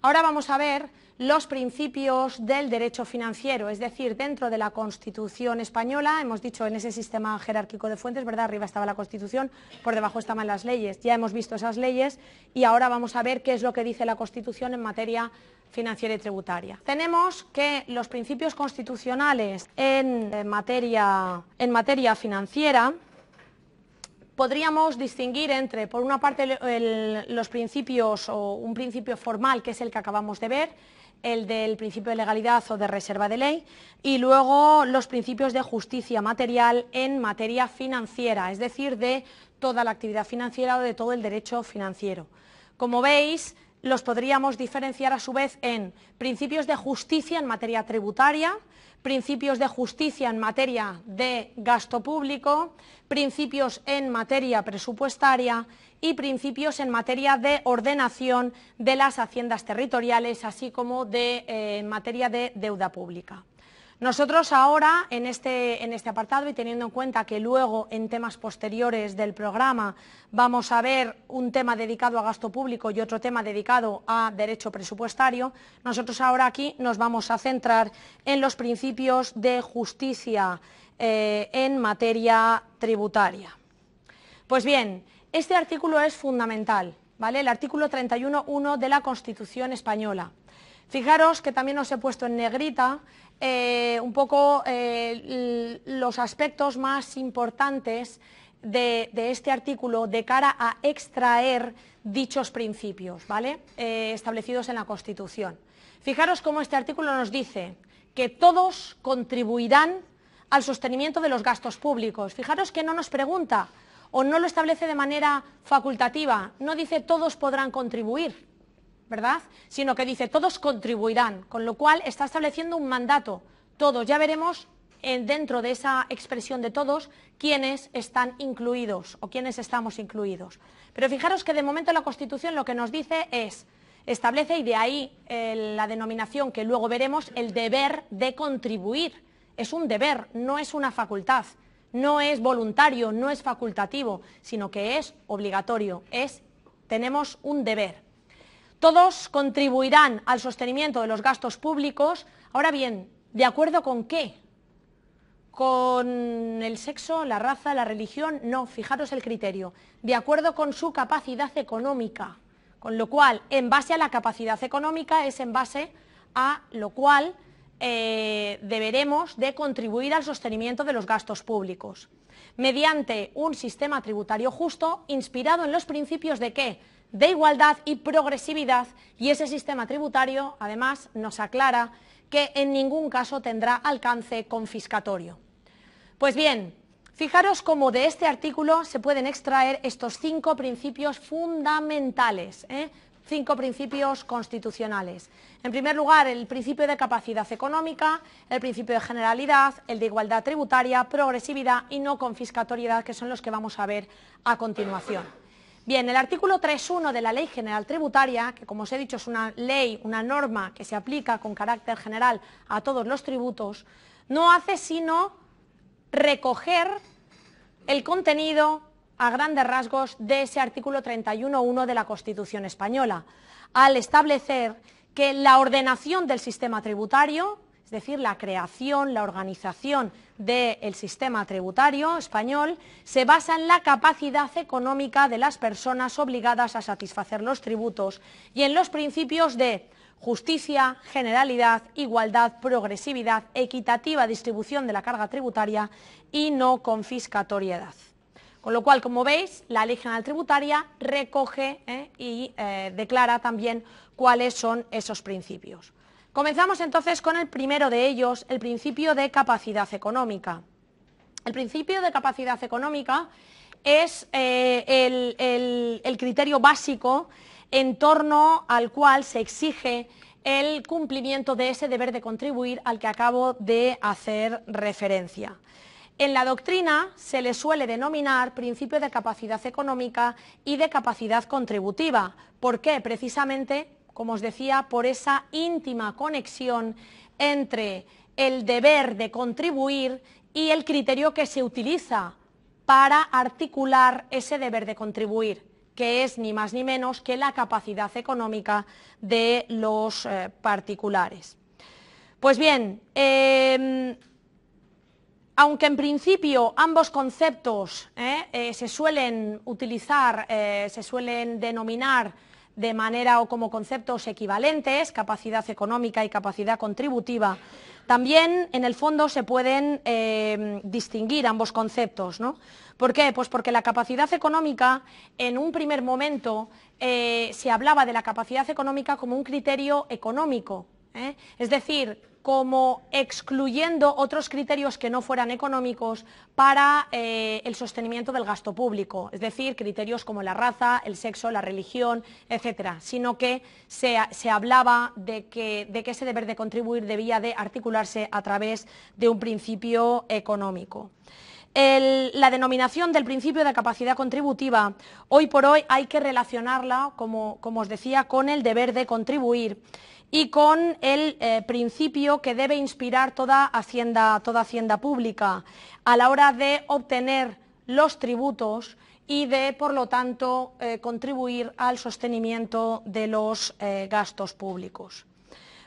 Ahora vamos a ver los principios del derecho financiero, es decir, dentro de la Constitución española, hemos dicho en ese sistema jerárquico de fuentes, ¿verdad? Arriba estaba la Constitución, por debajo estaban las leyes. Ya hemos visto esas leyes y ahora vamos a ver qué es lo que dice la Constitución en materia financiera y tributaria. Tenemos que los principios constitucionales en, eh, materia, en materia financiera podríamos distinguir entre, por una parte, los principios o un principio formal, que es el que acabamos de ver, el del principio de legalidad o de reserva de ley, y luego los principios de justicia material en materia financiera, es decir, de toda la actividad financiera o de todo el derecho financiero. Como veis, los podríamos diferenciar a su vez en principios de justicia en materia tributaria, principios de justicia en materia de gasto público, principios en materia presupuestaria y principios en materia de ordenación de las haciendas territoriales, así como eh, en materia de deuda pública. Nosotros ahora, este, en este, apartado y teniendo en cuenta que luego en temas posteriores del programa vamos a ver un tema dedicado a gasto público y otro tema dedicado a derecho presupuestario, nosotros ahora aquí nos vamos a centrar en los principios de justicia eh, en materia tributaria. Pues bien, este artículo es fundamental, ¿vale? El artículo 31.1 de la Constitución española. Fijaros que también os he puesto en negrita eh, un poco eh, los aspectos más importantes de, este artículo de cara a extraer dichos principios eh, establecidos en la Constitución. Fijaros cómo este artículo nos dice que todos contribuirán al sostenimiento de los gastos públicos. Fijaros que no nos pregunta o no lo establece de manera facultativa, no dice todos podrán contribuir. ¿verdad? Sino que dice todos contribuirán, con lo cual está estableciendo un mandato. Todos, ya veremos dentro de esa expresión de todos quiénes están incluidos o quiénes estamos incluidos. Pero fijaros que de momento la Constitución lo que nos dice es establece y de ahí la denominación que luego veremos el deber de contribuir. Es un deber, no es una facultad, no es voluntario, no es facultativo, sino que es obligatorio, es tenemos un deber. Todos contribuirán al sostenimiento de los gastos públicos. Ahora bien, ¿de acuerdo con qué? Con el sexo, la raza, la religión, no, fijaros el criterio. De acuerdo con su capacidad económica. Con lo cual, en base a la capacidad económica es en base a lo cual eh, deberemos de contribuir al sostenimiento de los gastos públicos mediante un sistema tributario justo inspirado en los principios de qué? de igualdad y progresividad y ese sistema tributario, además, nos aclara que en ningún caso tendrá alcance confiscatorio. Pues bien, fijaros cómo de este artículo se pueden extraer estos cinco principios fundamentales, ¿eh? cinco principios constitucionales. En primer lugar, el principio de capacidad económica, el principio de generalidad, el de igualdad tributaria, progresividad y no confiscatoriedad, que son los que vamos a ver a continuación. Bien, el artículo 3.1 de la Ley General Tributaria, que como os he dicho es una ley, una norma que se aplica con carácter general a todos los tributos, no hace sino recoger el contenido a grandes rasgos de ese artículo 31.1 de la Constitución española, al establecer que la ordenación del sistema tributario, es decir, la creación, la organización del sistema tributario español se basa en la capacidad económica de las personas obligadas a satisfacer los tributos y en los principios de justicia, generalidad, igualdad, progresividad, equitativa distribución de la carga tributaria y no confiscatoriedad. Con lo cual, como veis, la ley general tributaria recoge eh, y eh, declara también cuáles son esos principios. Comenzamos entonces con el primero de ellos, el principio de capacidad económica. El principio de capacidad económica es eh, el, el criterio básico en torno al cual se exige el cumplimiento de ese deber de contribuir al que acabo de hacer referencia. En la doctrina se le suele denominar principio de capacidad económica y de capacidad contributiva. ¿Por qué? Precisamente como os decía, por esa íntima conexión entre el deber de contribuir y el criterio que se utiliza para articular ese deber de contribuir, que es ni más ni menos que la capacidad económica de los eh, particulares. Pues bien, em, aunque en principio ambos conceptos eh, eh, se suelen utilizar, se suelen denominar de manera o como conceptos equivalentes, capacidad económica y capacidad contributiva. También en el fondo se pueden eh, distinguir ambos conceptos, ¿no? ¿Por qué? Pues porque la capacidad económica en un primer momento eh, se hablaba de la capacidad económica como un criterio económico, ¿eh? Es decir, como excluyendo otros criterios que no fueran económicos para eh, el sostenimiento del gasto público, es decir, criterios como la raza, el sexo, la religión, etcétera, sino que se, hablaba de que, de que ese deber de contribuir debía de articularse a través de un principio económico la denominación del principio de capacidad contributiva, hoy por hoy hay que relacionarla, como, os decía, con el deber de contribuir y con el eh, principio que debe inspirar toda hacienda, toda hacienda pública a la hora de obtener los tributos y de, por lo tanto, eh, contribuir al sostenimiento de los eh, gastos públicos.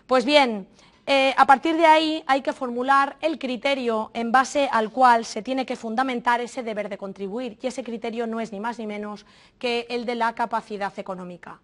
Pues bien, eh, a partir de ahí hay que formular el criterio en base al cual se tiene que fundamentar ese deber de contribuir y ese criterio no es ni más ni menos que el de la capacidad económica.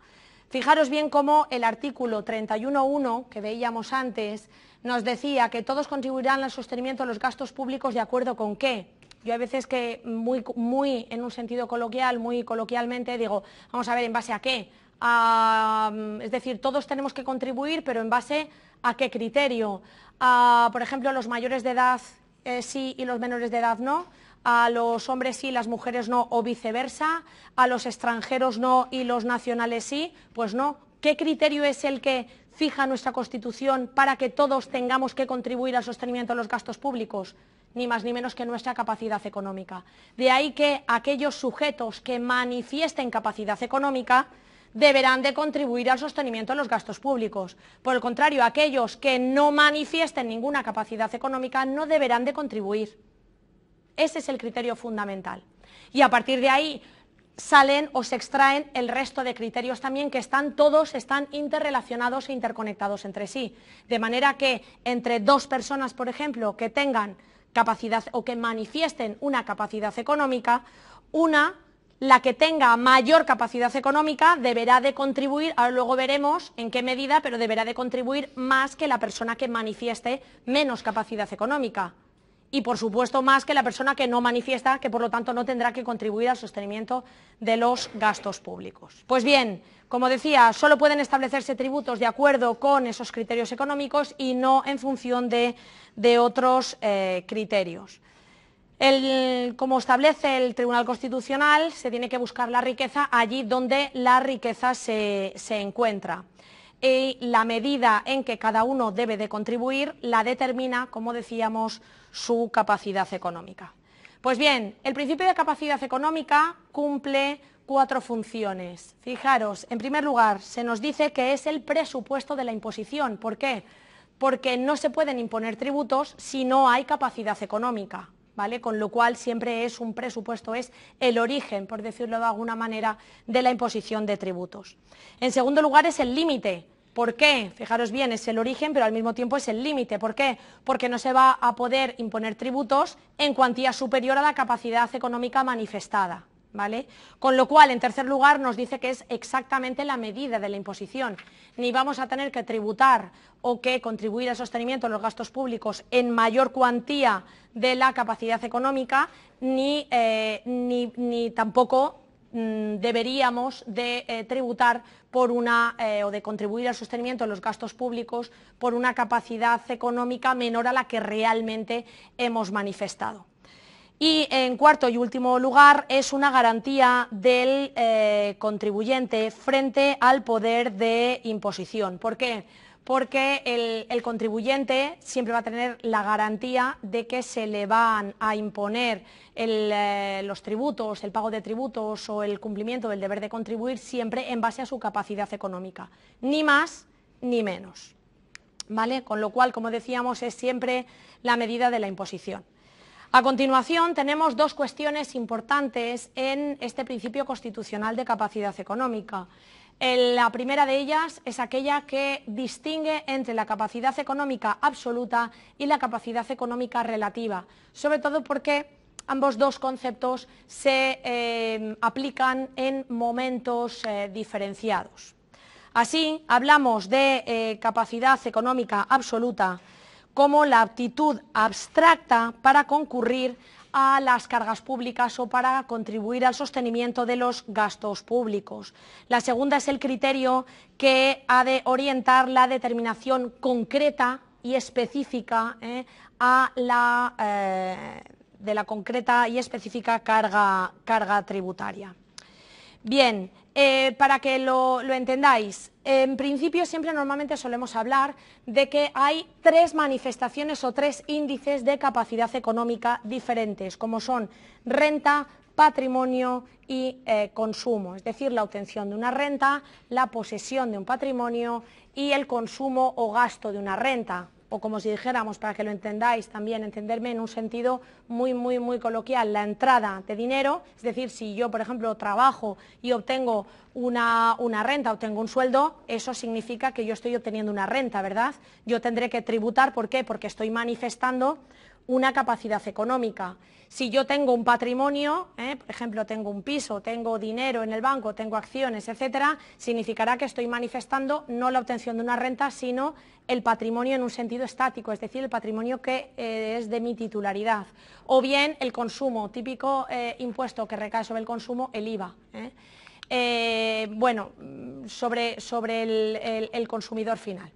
Fijaros bien cómo el artículo 31.1 que veíamos antes nos decía que todos contribuirán al sostenimiento de los gastos públicos de acuerdo con qué. Yo a veces que muy, en un sentido coloquial, muy coloquialmente digo, vamos a ver, ¿en base a qué? Ah, es decir, todos tenemos que contribuir, pero en base ¿A qué criterio? A, por ejemplo, los mayores de edad eh, sí y los menores de edad no, a los hombres sí y las mujeres no o viceversa, a los extranjeros no y los nacionales sí, pues no. ¿Qué criterio es el que fija nuestra Constitución para que todos tengamos que contribuir al sostenimiento de los gastos públicos? Ni más ni menos que nuestra capacidad económica. De ahí que aquellos sujetos que manifiesten capacidad económica deberán de contribuir al sostenimiento de los gastos públicos. Por el contrario, aquellos que no manifiesten ninguna capacidad económica no deberán de contribuir. Ese es el criterio fundamental. Y a partir de ahí salen o se extraen el resto de criterios también que están todos están interrelacionados e interconectados entre sí, de manera que entre dos personas, por ejemplo, que tengan capacidad o que manifiesten una capacidad económica, una la que tenga mayor capacidad económica deberá de contribuir, ahora luego veremos en qué medida, pero deberá de contribuir más que la persona que manifieste menos capacidad económica. Y, por supuesto, más que la persona que no manifiesta, que por lo tanto no tendrá que contribuir al sostenimiento de los gastos públicos. Pues bien, como decía, solo pueden establecerse tributos de acuerdo con esos criterios económicos y no en función de, otros eh, criterios como establece el Tribunal Constitucional, se tiene que buscar la riqueza allí donde la riqueza se, se encuentra. Y la medida en que cada uno debe de contribuir la determina, como decíamos, su capacidad económica. Pues bien, el principio de capacidad económica cumple cuatro funciones. Fijaros, en primer lugar, se nos dice que es el presupuesto de la imposición. ¿Por qué? Porque no se pueden imponer tributos si no hay capacidad económica. ¿vale? Con lo cual siempre es un presupuesto, es el origen, por decirlo de alguna manera, de la imposición de tributos. En segundo lugar es el límite. ¿Por qué? Fijaros bien, es el origen, pero al mismo tiempo es el límite. ¿Por qué? Porque no se va a poder imponer tributos en cuantía superior a la capacidad económica manifestada. Con lo cual, en tercer lugar, nos dice que es exactamente la medida de la imposición. Ni vamos a tener que tributar o que contribuir al sostenimiento de los gastos públicos en mayor cuantía de la capacidad económica, ni, eh, tampoco mm, deberíamos de eh, tributar eh, o de contribuir al sostenimiento de los gastos públicos por una capacidad económica menor a la que realmente hemos manifestado. Y en cuarto y último lugar es una garantía del eh, contribuyente frente al poder de imposición. ¿Por qué? Porque el, contribuyente siempre va a tener la garantía de que se le van a imponer eh, los tributos, el pago de tributos o el cumplimiento del deber de contribuir siempre en base a su capacidad económica, ni más ni menos. ¿Vale? Con lo cual, como decíamos, es siempre la medida de la imposición. A continuación, tenemos dos cuestiones importantes en este principio constitucional de capacidad económica. La primera de ellas es aquella que distingue entre la capacidad económica absoluta y la capacidad económica relativa, sobre todo porque ambos dos conceptos se eh, aplican en momentos eh, diferenciados. Así, hablamos de eh, capacidad económica absoluta como la aptitud abstracta para concurrir a las cargas públicas o para contribuir al sostenimiento de los gastos públicos. La segunda es el criterio que ha de orientar la determinación concreta y específica eh, eh, de la concreta y específica carga tributaria. Bien, eh, para que lo, entendáis, en principio siempre normalmente solemos hablar de que hay tres manifestaciones o tres índices de capacidad económica diferentes, como son renta, patrimonio y eh, consumo, es decir, la obtención de una renta, la posesión de un patrimonio y el consumo o gasto de una renta o como si dijéramos, para que lo entendáis también, entenderme en un sentido muy, muy, muy coloquial, la entrada de dinero, es decir, si yo, por ejemplo, trabajo y obtengo una, una renta, obtengo un sueldo, eso significa que yo estoy obteniendo una renta, ¿verdad? Yo tendré que tributar, ¿por qué? Porque estoy manifestando una capacidad económica. Si yo tengo un patrimonio, ¿eh? por ejemplo, tengo un piso, tengo dinero en el banco, tengo acciones, etcétera, significará que estoy manifestando no la obtención de una renta, sino el patrimonio en un sentido estático, es decir, el patrimonio que eh, es de mi titularidad. O bien el consumo, típico eh, impuesto que recae sobre el consumo, el IVA. bueno, mm, sobre, sobre el consumidor final.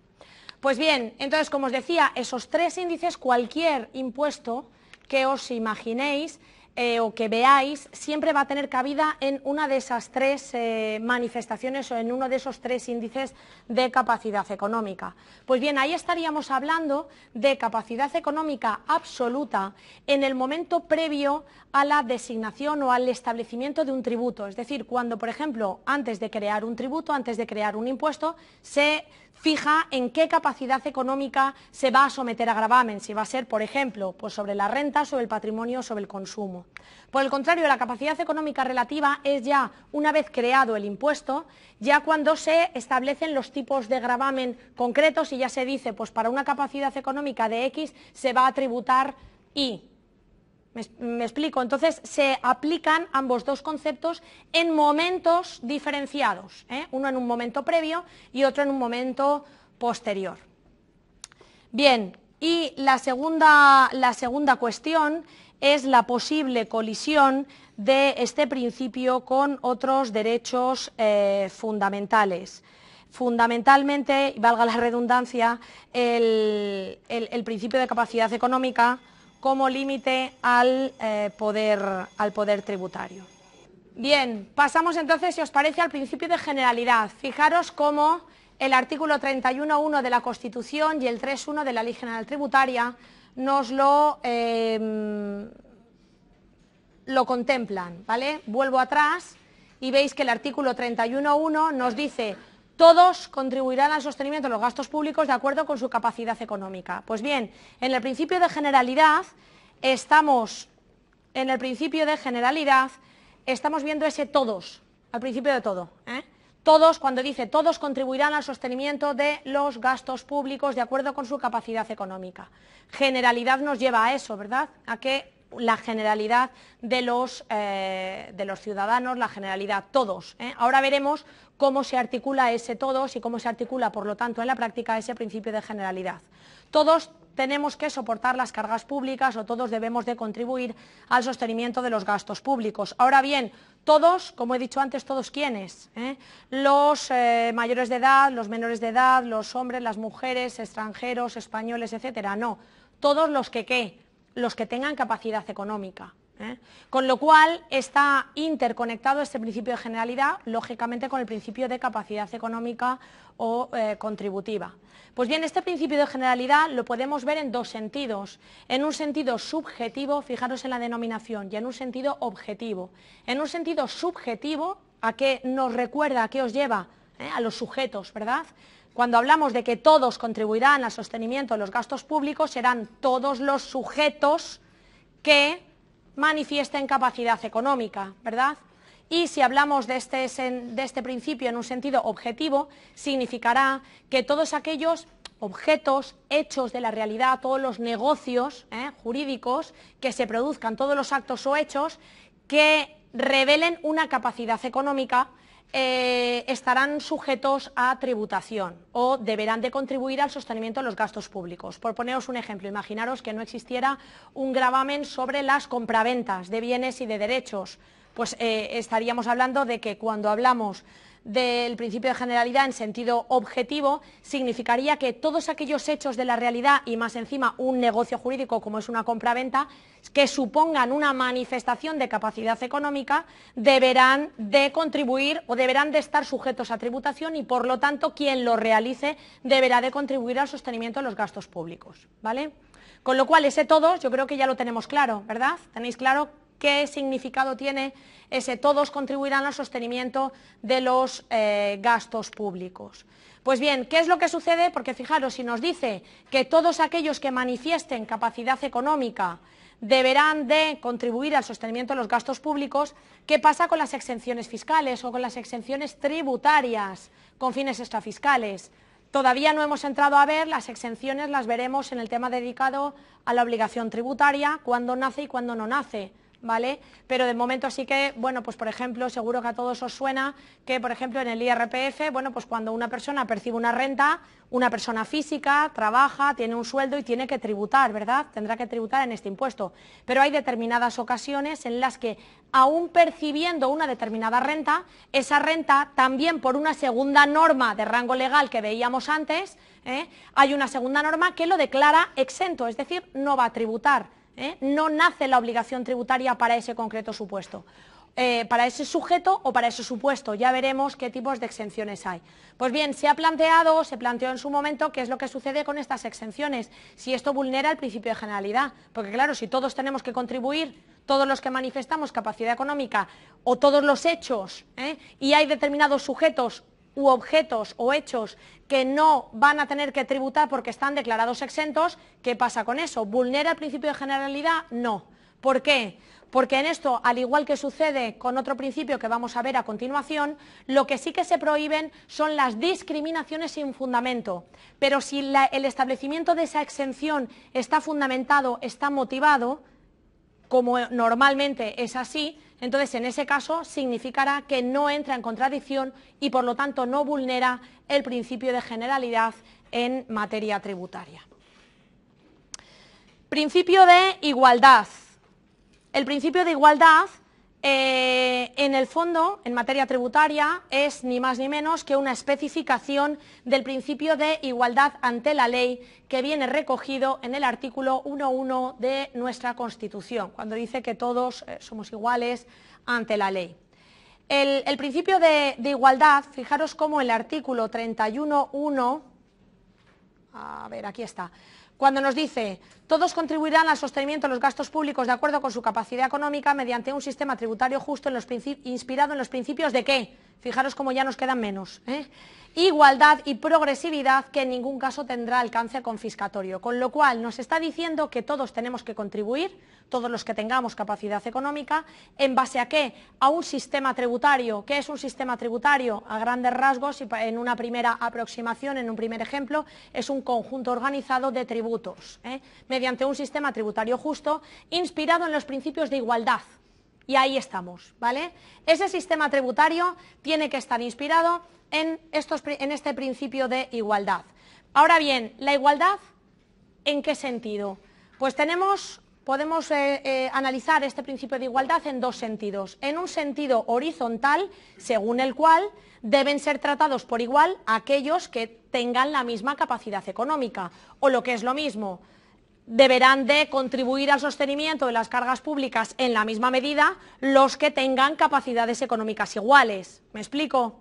Pues bien, entonces, como os decía, esos tres índices, cualquier impuesto que os imaginéis eh, o que veáis, siempre va a tener cabida en una de esas tres eh, manifestaciones o en uno de esos tres índices de capacidad económica. Pues bien, ahí estaríamos hablando de capacidad económica absoluta en el momento previo a la designación o al establecimiento de un tributo. Es decir, cuando, por ejemplo, antes de crear un tributo, antes de crear un impuesto, se fija en qué capacidad económica se va a someter a gravamen, si va a ser, por ejemplo, pues sobre la renta, sobre el patrimonio, sobre el consumo. Por el contrario, la capacidad económica relativa es ya, una vez creado el impuesto, ya cuando se establecen los tipos de gravamen concretos y ya se dice, pues para una capacidad económica de X se va a tributar Y me, explico. Entonces se aplican ambos dos conceptos en momentos diferenciados, ¿eh? uno en un momento previo y otro en un momento posterior. Bien, y la segunda, cuestión es la posible colisión de este principio con otros derechos eh, fundamentales fundamentalmente, valga la redundancia, el, principio de capacidad económica, como límite al, eh, poder, al poder tributario. Bien, pasamos entonces, si os parece, al principio de generalidad. Fijaros cómo el artículo 31.1 de la Constitución y el 3.1 de la Ley General Tributaria nos lo, em, lo contemplan, ¿vale? Vuelvo atrás y veis que el artículo 31.1 nos dice todos contribuirán al sostenimiento de los gastos públicos de acuerdo con su capacidad económica. Pues bien, en el principio de generalidad estamos, en el principio de generalidad, estamos viendo ese todos, al principio de todo. ¿eh? Todos, cuando dice todos contribuirán al sostenimiento de los gastos públicos de acuerdo con su capacidad económica. Generalidad nos lleva a eso, ¿verdad? A que la generalidad de los, eh, de los ciudadanos, la generalidad, todos. ¿eh? Ahora veremos cómo se articula ese todos y cómo se articula, por lo tanto, en la práctica ese principio de generalidad. Todos tenemos que soportar las cargas públicas o todos debemos de contribuir al sostenimiento de los gastos públicos. Ahora bien, todos, como he dicho antes, todos quiénes, ¿Eh? los eh, mayores de edad, los menores de edad, los hombres, las mujeres, extranjeros, españoles, etcétera, no, todos los que qué, los que tengan capacidad económica. ¿eh? Con lo cual está interconectado este principio de generalidad, lógicamente, con el principio de capacidad económica o eh, contributiva. Pues bien, este principio de generalidad lo podemos ver en dos sentidos. En un sentido subjetivo, fijaros en la denominación, y en un sentido objetivo. En un sentido subjetivo, ¿a qué nos recuerda, a qué os lleva? ¿eh? A los sujetos, ¿verdad? Cuando hablamos de que todos contribuirán al sostenimiento de los gastos públicos, serán todos los sujetos que manifiesten capacidad económica, ¿verdad? Y si hablamos este de este, principio en un sentido objetivo, significará que todos aquellos objetos, hechos de la realidad, todos los negocios ¿eh? jurídicos que se produzcan, todos los actos o hechos que revelen una capacidad económica eh, estarán sujetos a tributación o deberán de contribuir al sostenimiento de los gastos públicos. Por poneros un ejemplo, imaginaros que no existiera un gravamen sobre las compraventas de bienes y de derechos. Pues eh, estaríamos hablando de que cuando hablamos del principio de generalidad en sentido objetivo significaría que todos aquellos hechos de la realidad y más encima un negocio jurídico como es una compraventa que supongan una manifestación de capacidad económica deberán de contribuir o deberán de estar sujetos a tributación y por lo tanto quien lo realice deberá de contribuir al sostenimiento de los gastos públicos, ¿vale? Con lo cual ese todo yo creo que ya lo tenemos claro, ¿verdad? ¿Tenéis claro qué significado tiene ese todos contribuirán al sostenimiento de los eh, gastos públicos. Pues bien, ¿qué es lo que sucede? Porque fijaros, si nos dice que todos aquellos que manifiesten capacidad económica deberán de contribuir al sostenimiento de los gastos públicos, ¿qué pasa con las exenciones fiscales o con las exenciones tributarias con fines extrafiscales? Todavía no hemos entrado a ver las exenciones, las veremos en el tema dedicado a la obligación tributaria, cuándo nace y cuándo no nace. ¿vale? Pero de momento sí que, bueno, pues por ejemplo, seguro que a todos os suena que, por ejemplo, en el IRPF, bueno, pues cuando una persona percibe una renta, una persona física trabaja, tiene un sueldo y tiene que tributar, ¿verdad? Tendrá que tributar en este impuesto. Pero hay determinadas ocasiones en las que, aún percibiendo una determinada renta, esa renta también por una segunda norma de rango legal que veíamos antes, ¿eh? hay una segunda norma que lo declara exento, es decir, no va a tributar ¿eh? no nace la obligación tributaria para ese concreto supuesto. Eh, para ese sujeto o para ese supuesto. Ya veremos qué tipos de exenciones hay. Pues bien, se ha planteado, se planteó en su momento, qué es lo que sucede con estas exenciones, si esto vulnera el principio de generalidad. Porque claro, si todos tenemos que contribuir, todos los que manifestamos capacidad económica o todos los hechos, ¿eh? y hay determinados sujetos u objetos o hechos que no van a tener que tributar porque están declarados exentos, ¿qué pasa con eso? ¿Vulnera el principio de generalidad? No. ¿Por qué? Porque en esto, al igual que sucede con otro principio que vamos a ver a continuación, lo que sí que se prohíben son las discriminaciones sin fundamento. Pero si el establecimiento de esa exención está fundamentado, está motivado, como normalmente es así, entonces, en ese caso, significará que no entra en contradicción y, por lo tanto, no vulnera el principio de generalidad en materia tributaria. Principio de igualdad. El principio de igualdad eh, en el fondo, en materia tributaria, es ni más ni menos que una especificación del principio de igualdad ante la ley que viene recogido en el artículo 1.1 de nuestra Constitución, cuando dice que todos eh, somos iguales ante la ley. El, principio de, de, igualdad, fijaros cómo el artículo 31.1, a ver, aquí está, cuando nos dice todos contribuirán al sostenimiento de los gastos públicos de acuerdo con su capacidad económica mediante un sistema tributario justo en inspirado en los principios de qué? Fijaros cómo ya nos quedan menos. ¿eh? Igualdad y progresividad que en ningún caso tendrá alcance confiscatorio. Con lo cual nos está diciendo que todos tenemos que contribuir, todos los que tengamos capacidad económica, en base a qué? A un sistema tributario. que es un sistema tributario? A grandes rasgos y en una primera aproximación, en un primer ejemplo, es un conjunto organizado de tributos. ¿eh? mediante un sistema tributario justo inspirado en los principios de igualdad. Y ahí estamos, ¿vale? Ese sistema tributario tiene que estar inspirado en, estos, en este principio de igualdad. Ahora bien, ¿la igualdad en qué sentido? Pues tenemos, podemos eh, eh, analizar este principio de igualdad en dos sentidos. En un sentido horizontal, según el cual deben ser tratados por igual aquellos que tengan la misma capacidad económica, o lo que es lo mismo, deberán de contribuir al sostenimiento de las cargas públicas en la misma medida los que tengan capacidades económicas iguales. ¿Me explico?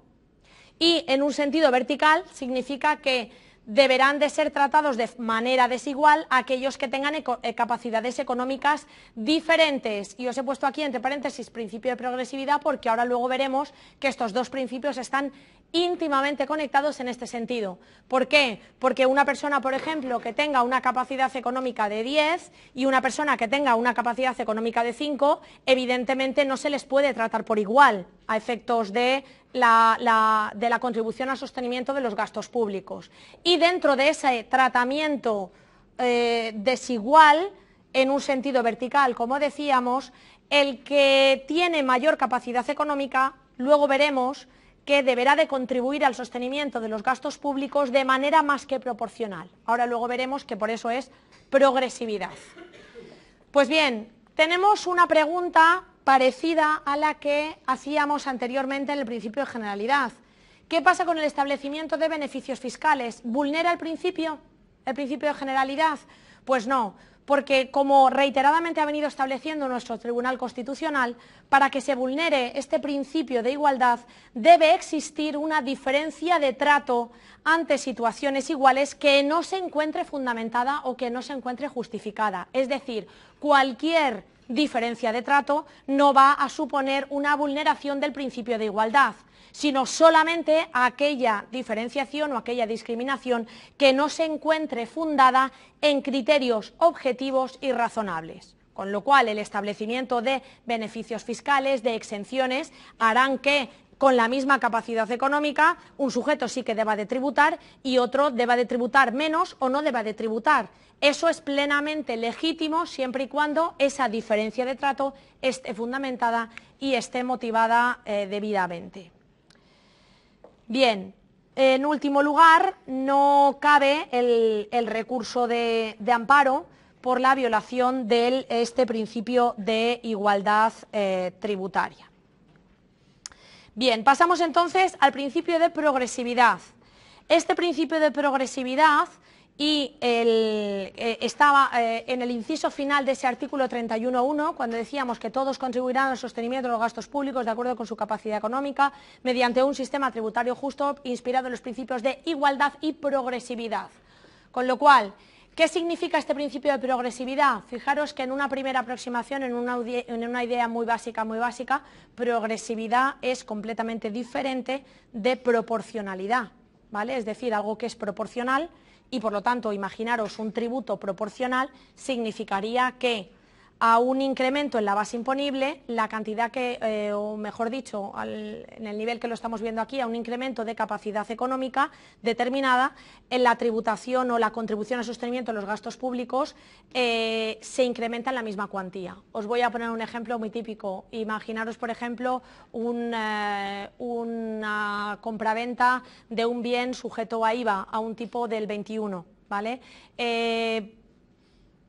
Y en un sentido vertical significa que deberán de ser tratados de manera desigual aquellos que tengan eh, capacidades económicas diferentes. Y os he puesto aquí entre paréntesis principio de progresividad porque ahora luego veremos que estos dos principios están íntimamente conectados en este sentido. ¿Por qué? Porque una persona, por ejemplo, que tenga una capacidad económica de 10 y una persona que tenga una capacidad económica de 5, evidentemente no se les puede tratar por igual a efectos de la, contribución al sostenimiento de los gastos públicos. Y dentro de ese tratamiento eh, desigual, en un sentido vertical, como decíamos, el que tiene mayor capacidad económica, luego veremos que deberá de contribuir al sostenimiento de los gastos públicos de manera más que proporcional. Ahora luego veremos que por eso es progresividad. Pues bien, tenemos una pregunta parecida a la que hacíamos anteriormente en el principio de generalidad. ¿Qué pasa con el establecimiento de beneficios fiscales? ¿Vulnera el principio, el principio de generalidad? Pues no, porque como reiteradamente ha venido estableciendo nuestro Tribunal Constitucional, para que se vulnere este principio de igualdad debe existir una diferencia de trato ante situaciones iguales que no se encuentre fundamentada o que no se encuentre justificada. Es decir, cualquier diferencia de trato no va a suponer una vulneración del principio de igualdad sino solamente aquella diferenciación o aquella discriminación que no se encuentre fundada en criterios objetivos y razonables con lo cual el establecimiento de beneficios fiscales, de exenciones, harán que con la misma capacidad económica un sujeto sí que deba de tributar y otro deba de tributar menos o no deba de tributar. Eso es plenamente legítimo siempre y cuando esa diferencia de trato esté fundamentada y esté motivada eh, debidamente. Bien, en último lugar, no cabe el, recurso de, amparo por la violación de este principio de igualdad eh, tributaria. Bien, pasamos entonces al principio de progresividad. Este principio de progresividad y eh, estaba eh, en el inciso final de ese artículo 31.1, cuando decíamos que todos contribuirán al sostenimiento de los gastos públicos de acuerdo con su capacidad económica, mediante un sistema tributario justo inspirado en los principios de igualdad y progresividad. Con lo cual, ¿Qué significa este principio de progresividad? Fijaros que en una primera aproximación, en una, en una, idea muy básica, muy básica, progresividad es completamente diferente de proporcionalidad, ¿vale? Es decir, algo que es proporcional y por lo tanto imaginaros un tributo proporcional significaría que a un incremento en la base imponible, la cantidad que, eh, o mejor dicho, en el nivel que lo estamos viendo aquí, a un incremento de capacidad económica determinada en la tributación o la contribución al sostenimiento de los gastos públicos eh, se incrementa en la misma cuantía. Os voy a poner un ejemplo muy típico. Imaginaros, por ejemplo, un, eh, una compraventa de un bien sujeto a IVA a un tipo del 21. ¿vale?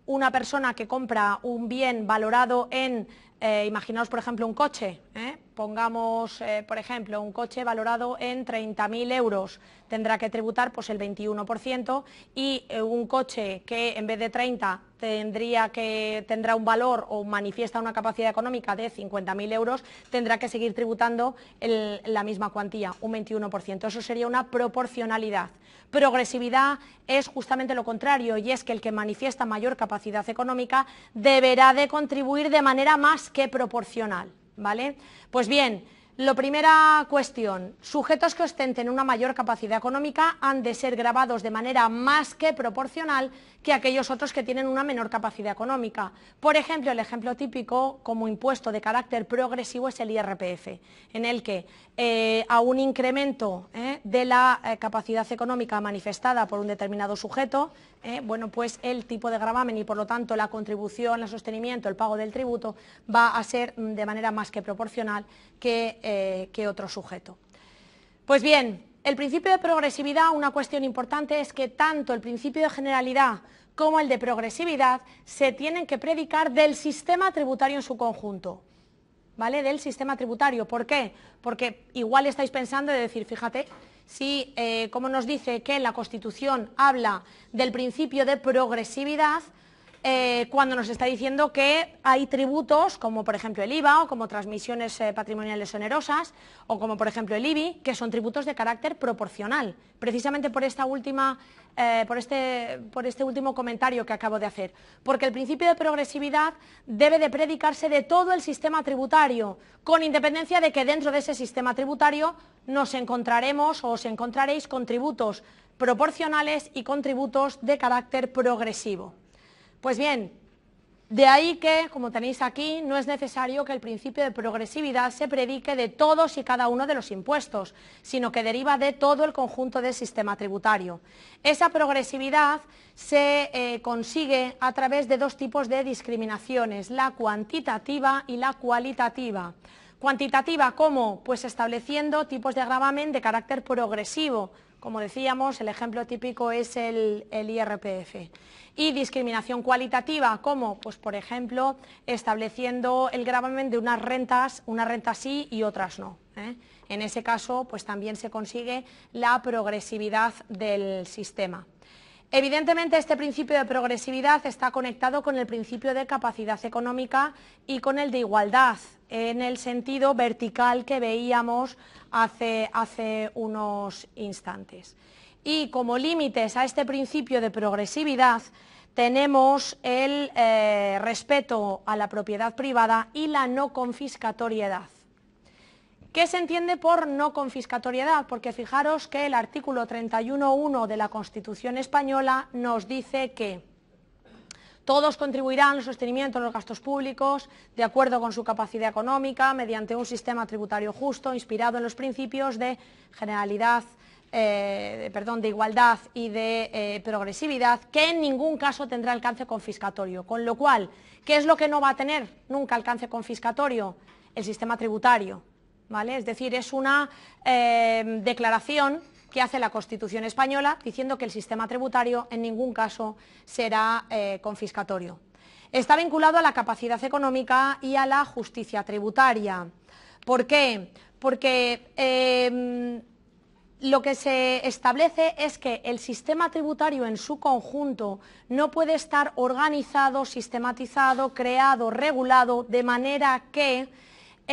una persona que compra un bien valorado en, eh, imaginaos por ejemplo un coche, ¿eh? pongamos eh, por ejemplo un coche valorado en 30.000 euros, tendrá que tributar pues, el 21% y un coche que en vez de 30 tendría que, tendrá un valor o manifiesta una capacidad económica de 50.000 euros, tendrá que seguir tributando la misma cuantía, un 21%. Eso sería una proporcionalidad. Progresividad es justamente lo contrario y es que el que manifiesta mayor capacidad económica deberá de contribuir de manera más que proporcional. ¿vale? Pues bien, la primera cuestión, sujetos que ostenten una mayor capacidad económica han de ser grabados de manera más que proporcional que aquellos otros que tienen una menor capacidad económica. Por ejemplo, el ejemplo típico como impuesto de carácter progresivo es el IRPF, en el que eh, a un incremento eh, de la eh, capacidad económica manifestada por un determinado sujeto, bueno, pues el tipo de gravamen y por lo tanto la contribución, el sostenimiento, el pago del tributo va a ser mm, de manera más que proporcional que, que otro sujeto. Pues bien, el principio de progresividad, una cuestión importante es que tanto el principio de generalidad como el de progresividad se tienen que predicar del sistema tributario en su conjunto. ¿Vale? Del sistema tributario. ¿Por qué? Porque igual estáis pensando de decir, fíjate, si eh, como nos dice que la Constitución habla del principio de progresividad, eh, cuando nos está diciendo que hay tributos, como por ejemplo el IVA o como transmisiones eh, patrimoniales onerosas, o como por ejemplo el IBI, que son tributos de carácter proporcional. Precisamente por, esta última, eh, por, este, por este último comentario que acabo de hacer. Porque el principio de progresividad debe de predicarse de todo el sistema tributario, con independencia de que dentro de ese sistema tributario nos encontraremos o os encontraréis con tributos proporcionales y con tributos de carácter progresivo. Pues bien, de ahí que, como tenéis aquí, no es necesario que el principio de progresividad se predique de todos y cada uno de los impuestos, sino que deriva de todo el conjunto del sistema tributario. Esa progresividad se eh, consigue a través de dos tipos de discriminaciones, la cuantitativa y la cualitativa. Cuantitativa, ¿cómo? Pues estableciendo tipos de agravamen de carácter progresivo, como decíamos, el ejemplo típico es el, IRPF. Y discriminación cualitativa, ¿cómo? Pues, por ejemplo, estableciendo el gravamen de unas rentas, unas rentas sí y otras no. ¿eh? En ese caso, pues también se consigue la progresividad del sistema. Evidentemente este principio de progresividad está conectado con el principio de capacidad económica y con el de igualdad, en el sentido vertical que veíamos hace, unos instantes. Y como límites a este principio de progresividad tenemos el eh, respeto a la propiedad privada y la no confiscatoriedad. ¿Qué se entiende por no confiscatoriedad? Porque fijaros que el artículo 31.1 de la Constitución española nos dice que todos contribuirán al sostenimiento de los gastos públicos de acuerdo con su capacidad económica mediante un sistema tributario justo inspirado en los principios de generalidad, eh, perdón, de igualdad y de eh, progresividad que en ningún caso tendrá alcance confiscatorio. Con lo cual, ¿qué es lo que no va a tener nunca alcance confiscatorio? El sistema tributario es decir, es una eh, declaración que hace la Constitución española diciendo que el sistema tributario en ningún caso será eh, confiscatorio. Está vinculado a la capacidad económica y a la justicia tributaria. ¿Por qué? Porque eh, lo que se establece es que el sistema tributario en su conjunto no puede estar organizado, sistematizado, creado, regulado, de manera que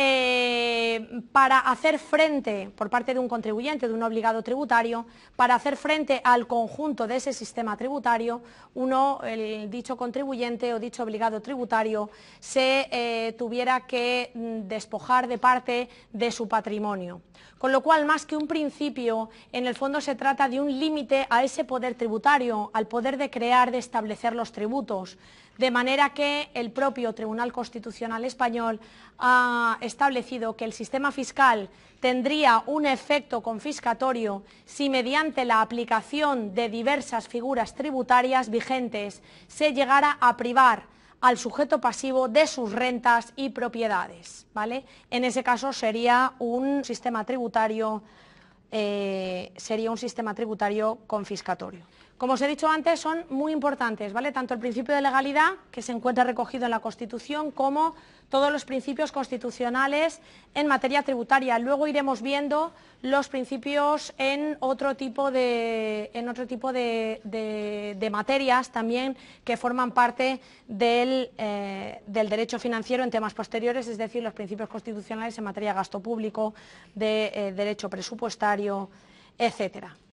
eh, para hacer frente, por parte de un contribuyente, de un obligado tributario, para hacer frente al conjunto de ese sistema tributario, uno, el dicho contribuyente o dicho obligado tributario, se eh, tuviera que mm, despojar de parte de su patrimonio. Con lo cual, más que un principio, en el fondo se trata de un límite a ese poder tributario, al poder de crear, de establecer los tributos, de manera que el propio Tribunal Constitucional Español ha establecido que el sistema fiscal tendría un efecto confiscatorio si mediante la aplicación de diversas figuras tributarias vigentes se llegara a privar al sujeto pasivo de sus rentas y propiedades. ¿vale? En ese caso sería un sistema tributario, eh, sería un sistema tributario confiscatorio. Como os he dicho antes, son muy importantes, ¿vale? Tanto el principio de legalidad, que se encuentra recogido en la Constitución, como todos los principios constitucionales en materia tributaria. Luego iremos viendo los principios en otro tipo de, en otro tipo de, materias también que forman parte eh, del, derecho financiero en temas posteriores, es decir, los principios constitucionales en materia de gasto público, de eh, derecho presupuestario, etcétera.